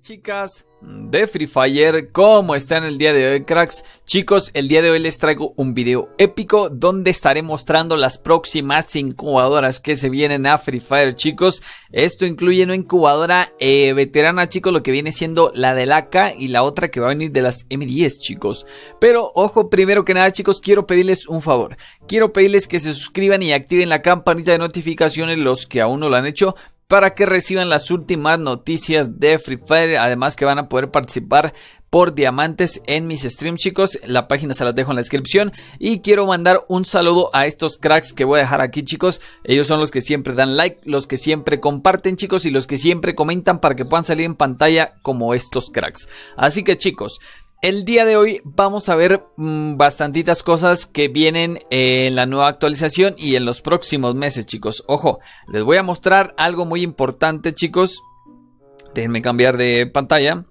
chicas de Free Fire, ¿cómo están el día de hoy cracks? Chicos, el día de hoy les traigo un video épico donde estaré mostrando las próximas incubadoras que se vienen a Free Fire chicos. Esto incluye una incubadora eh, veterana chicos, lo que viene siendo la de la AK y la otra que va a venir de las M10 chicos. Pero ojo, primero que nada chicos, quiero pedirles un favor. Quiero pedirles que se suscriban y activen la campanita de notificaciones los que aún no lo han hecho para que reciban las últimas noticias de Free Fire. Además que van a poder participar por diamantes en mis streams chicos la página se las dejo en la descripción y quiero mandar un saludo a estos cracks que voy a dejar aquí chicos ellos son los que siempre dan like los que siempre comparten chicos y los que siempre comentan para que puedan salir en pantalla como estos cracks así que chicos el día de hoy vamos a ver mm, bastantitas cosas que vienen en la nueva actualización y en los próximos meses, chicos. Ojo, les voy a mostrar algo muy importante, chicos. Déjenme cambiar de pantalla.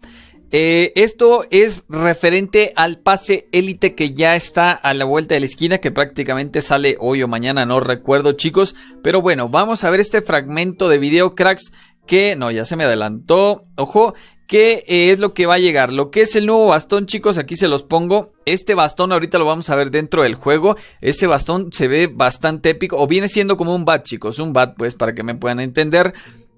Eh, esto es referente al pase élite que ya está a la vuelta de la esquina, que prácticamente sale hoy o mañana, no recuerdo chicos. Pero bueno, vamos a ver este fragmento de video cracks que, no, ya se me adelantó, ojo, ¿Qué eh, es lo que va a llegar? Lo que es el nuevo bastón, chicos, aquí se los pongo. Este bastón ahorita lo vamos a ver dentro del juego. Ese bastón se ve bastante épico. O viene siendo como un bat, chicos. Un bat, pues, para que me puedan entender.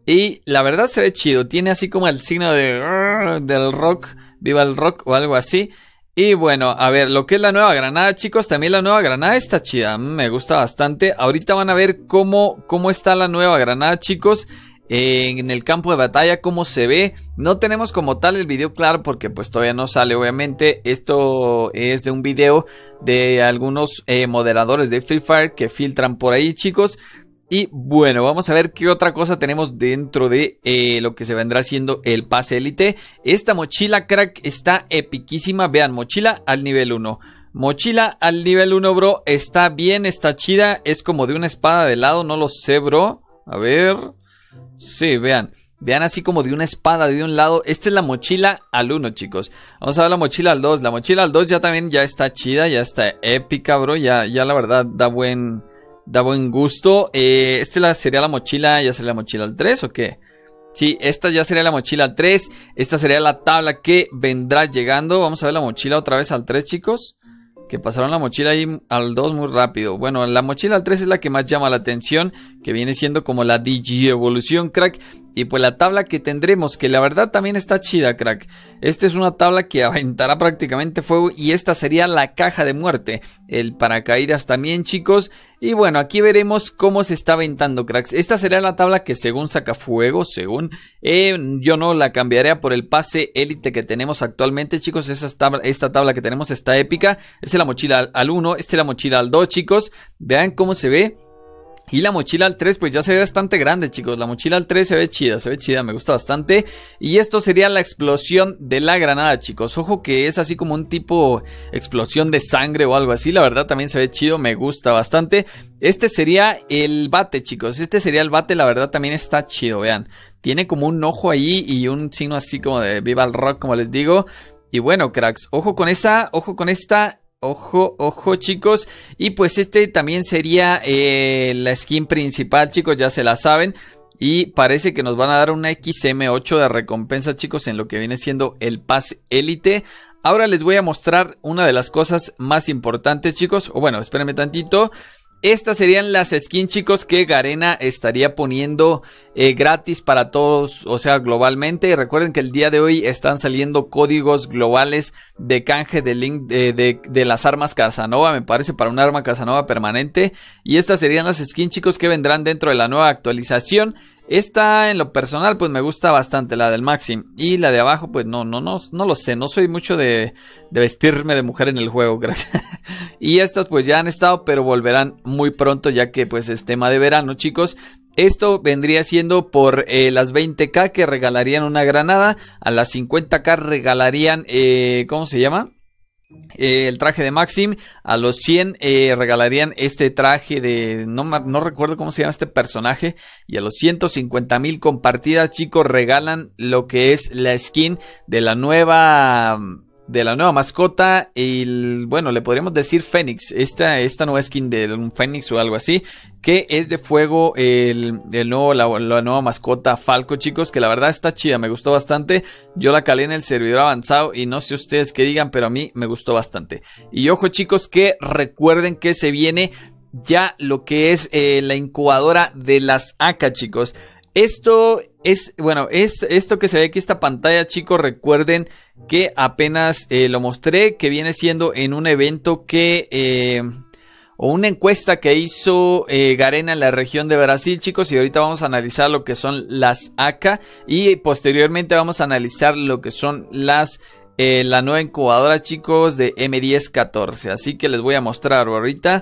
Y la verdad se ve chido. Tiene así como el signo de... Del rock. Viva el rock o algo así. Y bueno, a ver, lo que es la nueva granada, chicos, también la nueva granada está chida, me gusta bastante. Ahorita van a ver cómo, cómo está la nueva granada, chicos en el campo de batalla como se ve. No tenemos como tal el video claro porque pues todavía no sale obviamente. Esto es de un video de algunos eh, moderadores de Free Fire que filtran por ahí chicos. Y bueno, vamos a ver qué otra cosa tenemos dentro de eh, lo que se vendrá siendo el pase élite. Esta mochila crack está epiquísima. Vean, mochila al nivel 1. Mochila al nivel 1, bro. Está bien, está chida. Es como de una espada de lado, no lo sé, bro. A ver, Sí, vean. Vean así como de una espada de un lado. Esta es la mochila al 1, chicos. Vamos a ver la mochila al 2. La mochila al 2 ya también ya está chida, ya está épica, bro. Ya, ya la verdad da buen, da buen gusto. Eh, ¿Esta la, sería la mochila, ya sería la mochila al 3 o qué? Sí, esta ya sería la mochila al 3. Esta sería la tabla que vendrá llegando. Vamos a ver la mochila otra vez al 3, chicos que pasaron la mochila ahí al 2 muy rápido. Bueno, la mochila al 3 es la que más llama la atención, que viene siendo como la DG Evolución Crack, y pues la tabla que tendremos, que la verdad también está chida, crack. Esta es una tabla que aventará prácticamente fuego y esta sería la caja de muerte. El paracaídas también, chicos. Y bueno, aquí veremos cómo se está aventando, cracks. Esta sería la tabla que según saca fuego, según... Eh, yo no la cambiaría por el pase élite que tenemos actualmente, chicos. Esa esta tabla que tenemos está épica. Esta es la mochila al 1, esta es la mochila al 2, chicos. Vean cómo se ve. Y la mochila al 3 pues ya se ve bastante grande chicos, la mochila al 3 se ve chida, se ve chida, me gusta bastante. Y esto sería la explosión de la granada chicos, ojo que es así como un tipo explosión de sangre o algo así, la verdad también se ve chido, me gusta bastante. Este sería el bate chicos, este sería el bate, la verdad también está chido, vean. Tiene como un ojo ahí y un signo así como de viva el rock como les digo. Y bueno cracks, ojo con esa, ojo con esta Ojo, ojo chicos. Y pues este también sería eh, la skin principal chicos, ya se la saben. Y parece que nos van a dar una XM8 de recompensa chicos en lo que viene siendo el Paz Elite. Ahora les voy a mostrar una de las cosas más importantes chicos. O bueno, espérenme tantito. Estas serían las skins, chicos, que Garena estaría poniendo eh, gratis para todos, o sea, globalmente. recuerden que el día de hoy están saliendo códigos globales de canje de, eh, de, de, las armas Casanova, me parece, para un arma Casanova permanente. Y estas serían las skins, chicos, que vendrán dentro de la nueva actualización. Esta en lo personal pues me gusta bastante la del Maxim y la de abajo pues no, no, no, no lo sé, no soy mucho de, vestirme de mujer en el juego, gracias. y estas pues ya han estado pero volverán muy pronto ya que pues es tema de verano chicos. Esto vendría siendo por eh, las 20k que regalarían una granada, a las 50k regalarían, eh, ¿cómo se llama? Eh, el traje de Maxim. A los 100 eh, regalarían este traje de. No, no, recuerdo cómo se llama este personaje. Y a los 150 mil compartidas, chicos, regalan lo que es la skin de la nueva de la nueva mascota, y bueno, le podríamos decir Fénix, esta, esta nueva skin de un Fénix o algo así, que es de fuego el, el la, nueva mascota Falco, chicos, que la verdad está chida, me gustó bastante, yo la calé en el servidor avanzado y no sé ustedes qué digan, pero a mí me gustó bastante. Y ojo chicos, que recuerden que se viene ya lo que es eh, la incubadora de las AK, chicos. Esto es, bueno, es esto que se ve aquí esta pantalla, chicos. Recuerden que apenas eh, lo mostré, que viene siendo en un evento que, eh, o una encuesta que hizo eh, Garena en la región de Brasil, chicos. Y ahorita vamos a analizar lo que son las AK y posteriormente vamos a analizar lo que son las la nueva incubadora, chicos, de M1014. Así que les voy a mostrar ahorita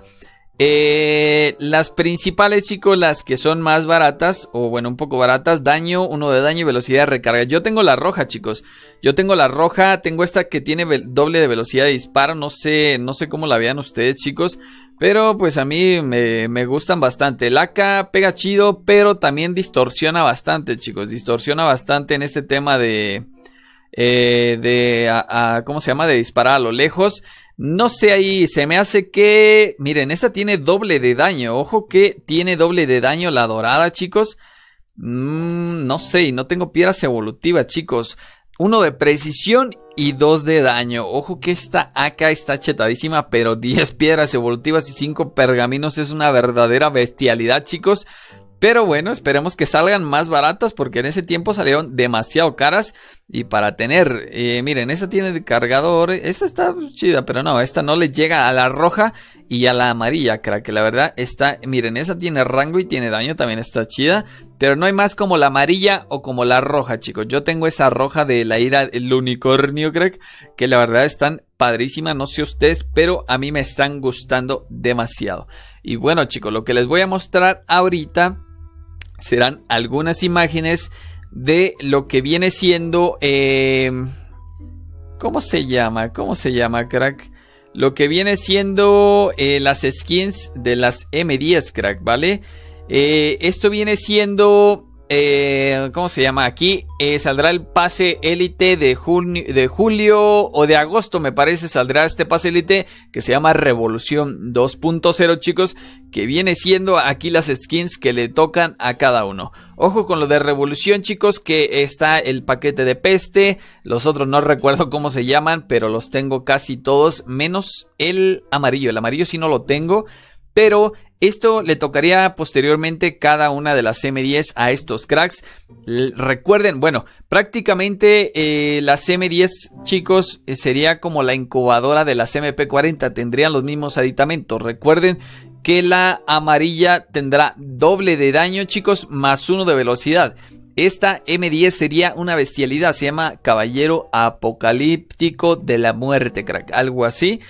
eh, las principales, chicos, las que son más baratas, o bueno, un poco baratas, daño, uno de daño y velocidad de recarga. Yo tengo la roja, chicos. Yo tengo la roja, tengo esta que tiene doble de velocidad de disparo. No sé, no sé cómo la vean ustedes, chicos. Pero pues a mí me, gustan bastante. El AK pega chido, pero también distorsiona bastante, chicos. Distorsiona bastante en este tema de. Eh, de ¿Cómo se llama? De disparar a lo lejos. No sé ahí, se me hace que... Miren, esta tiene doble de daño. Ojo que tiene doble de daño la dorada, chicos. Mm, no sé, y no tengo piedras evolutivas, chicos. Uno de precisión y dos de daño. Ojo que esta acá está chetadísima, pero 10 piedras evolutivas y 5 pergaminos es una verdadera bestialidad, chicos. Pero bueno, esperemos que salgan más baratas porque en ese tiempo salieron demasiado caras. Y para tener, eh, miren, esta tiene cargador, esta está chida, pero no, esta no le llega a la roja y a la amarilla, crack. Que la verdad está, miren, esa tiene rango y tiene daño, también está chida. Pero no hay más como la amarilla o como la roja, chicos. Yo tengo esa roja de la ira del unicornio, crack, que la verdad están padrísimas, no sé ustedes, pero a mí me están gustando demasiado. Y bueno, chicos, lo que les voy a mostrar ahorita serán algunas imágenes de lo que viene siendo... Em, ¿Cómo se llama? ¿Cómo se llama, crack? Lo que viene siendo eh, las skins de las M10, crack, ¿vale? Eh, esto viene siendo eh, ¿cómo se llama? Aquí eh, saldrá el pase élite de, de julio o de agosto, me parece, saldrá este pase élite que se llama Revolución 2.0, chicos, que viene siendo aquí las skins que le tocan a cada uno. Ojo con lo de Revolución, chicos, que está el paquete de peste, los otros no recuerdo cómo se llaman, pero los tengo casi todos, menos el amarillo. El amarillo sí no lo tengo, pero esto le tocaría posteriormente cada una de las M10 a estos cracks. recuerden, bueno, prácticamente eh, las M10 chicos eh, sería como la incubadora de las MP40, tendrían los mismos aditamentos. Recuerden que la amarilla tendrá doble de daño chicos más uno de velocidad. Esta M10 sería una bestialidad, se llama Caballero Apocalíptico de la Muerte, crack, algo así.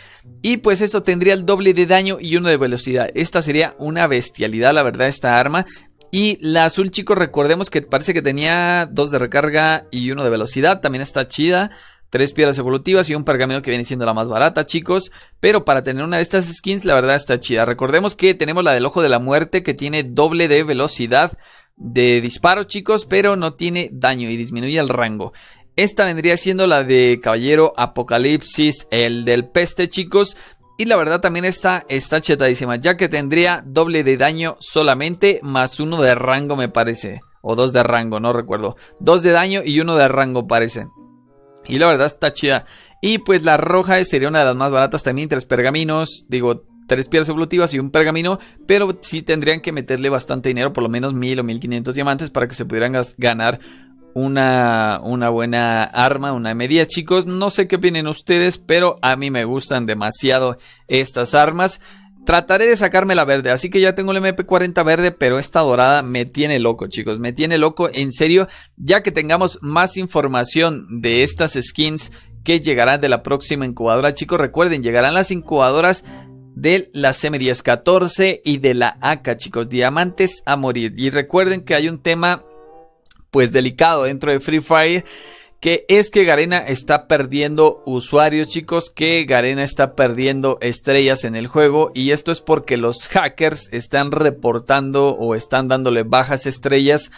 Y pues esto tendría el doble de daño y uno de velocidad. Esta sería una bestialidad, la verdad, esta arma. Y la azul, chicos, recordemos que parece que tenía dos de recarga y uno de velocidad. También está chida. Tres piedras evolutivas y un pergamino que viene siendo la más barata, chicos. Pero para tener una de estas skins, la verdad está chida. Recordemos que tenemos la del ojo de la muerte que tiene doble de velocidad de disparo, chicos, pero no tiene daño y disminuye el rango. Esta vendría siendo la de Caballero Apocalipsis, el del peste, chicos. Y la verdad también está, está chetadísima, ya que tendría doble de daño solamente, más uno de rango me parece. O dos de rango, no recuerdo. Dos de daño y uno de rango parece. Y la verdad está chida. Y pues la roja sería una de las más baratas también, tres pergaminos, digo, tres piedras evolutivas y un pergamino, pero sí tendrían que meterle bastante dinero, por lo menos 1000 o 1500 diamantes para que se pudieran ganar una, una, buena arma, una media chicos. No sé qué opinen ustedes, pero a mí me gustan demasiado estas armas. Trataré de sacarme la verde, así que ya tengo el MP40 verde, pero esta dorada me tiene loco, chicos, me tiene loco, en serio, ya que tengamos más información de estas skins que llegarán de la próxima incubadora. Chicos, recuerden, llegarán las incubadoras de la CM1014 y de la AK, chicos. Diamantes a morir. Y recuerden que hay un tema, pues delicado dentro de Free Fire. Que es que Garena está perdiendo usuarios, chicos. Que Garena está perdiendo estrellas en el juego. Y esto es porque los hackers están reportando o están dándole bajas estrellas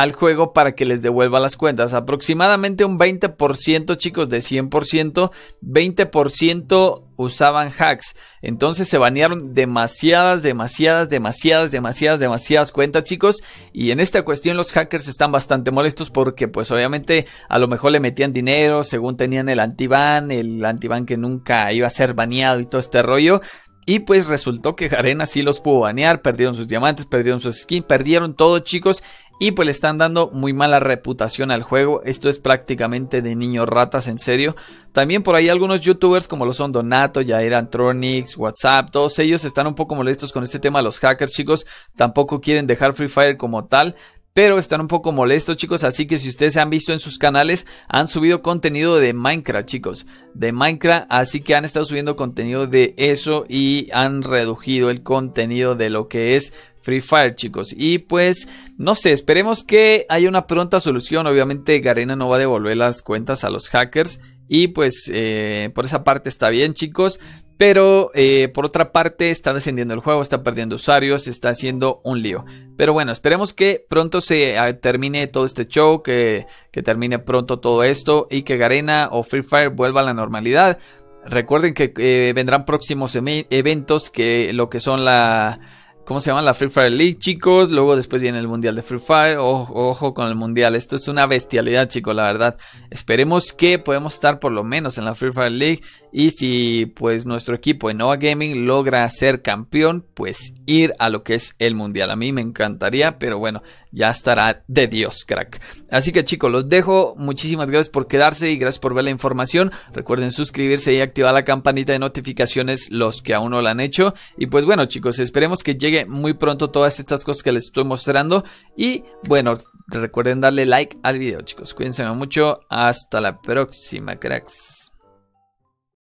al juego para que les devuelva las cuentas. Aproximadamente un 20%, chicos, de 100%, 20% usaban hacks. Entonces se banearon demasiadas, demasiadas, demasiadas, demasiadas, demasiadas cuentas, chicos. Y en esta cuestión los hackers están bastante molestos porque pues obviamente a lo mejor le metían dinero, según tenían el antiban, el antiban que nunca iba a ser baneado y todo este rollo. Y pues resultó que Garena sí los pudo banear, perdieron sus diamantes, perdieron sus skin perdieron todo chicos y pues le están dando muy mala reputación al juego. Esto es prácticamente de niños ratas, en serio. También por ahí algunos youtubers como lo son Donato, Jair Antronix, WhatsApp, todos ellos están un poco molestos con este tema los hackers chicos. Tampoco quieren dejar Free Fire como tal, pero están un poco molestos chicos, así que si ustedes han visto en sus canales, han subido contenido de Minecraft chicos, de Minecraft, así que han estado subiendo contenido de eso y han reducido el contenido de lo que es Free Fire, chicos. Y pues, no sé, esperemos que haya una pronta solución. Obviamente, Garena no va a devolver las cuentas a los hackers. Y pues, eh, por esa parte está bien, chicos. Pero eh, por otra parte, está descendiendo el juego, está perdiendo usuarios, está haciendo un lío. Pero bueno, esperemos que pronto se ah, termine todo este show, que, que termine pronto todo esto y que Garena o Free Fire vuelva a la normalidad. Recuerden que eh, vendrán próximos eventos que lo que son la ¿Cómo se llama la Free Fire League, chicos? Luego después viene el Mundial de Free Fire. Ojo, ojo con el Mundial. Esto es una bestialidad, chicos, la verdad. Esperemos que podamos estar por lo menos en la Free Fire League. Y si pues nuestro equipo en Nova Gaming logra ser campeón, pues ir a lo que es el Mundial. A mí me encantaría, pero bueno, ya estará de Dios, crack. Así que chicos, los dejo. Muchísimas gracias por quedarse y gracias por ver la información. Recuerden suscribirse y activar la campanita de notificaciones los que aún no la han hecho. Y pues bueno, chicos, esperemos que llegue muy pronto todas estas cosas que les estoy mostrando. Y bueno, recuerden darle like al video, chicos. Cuídense mucho. Hasta la próxima, cracks.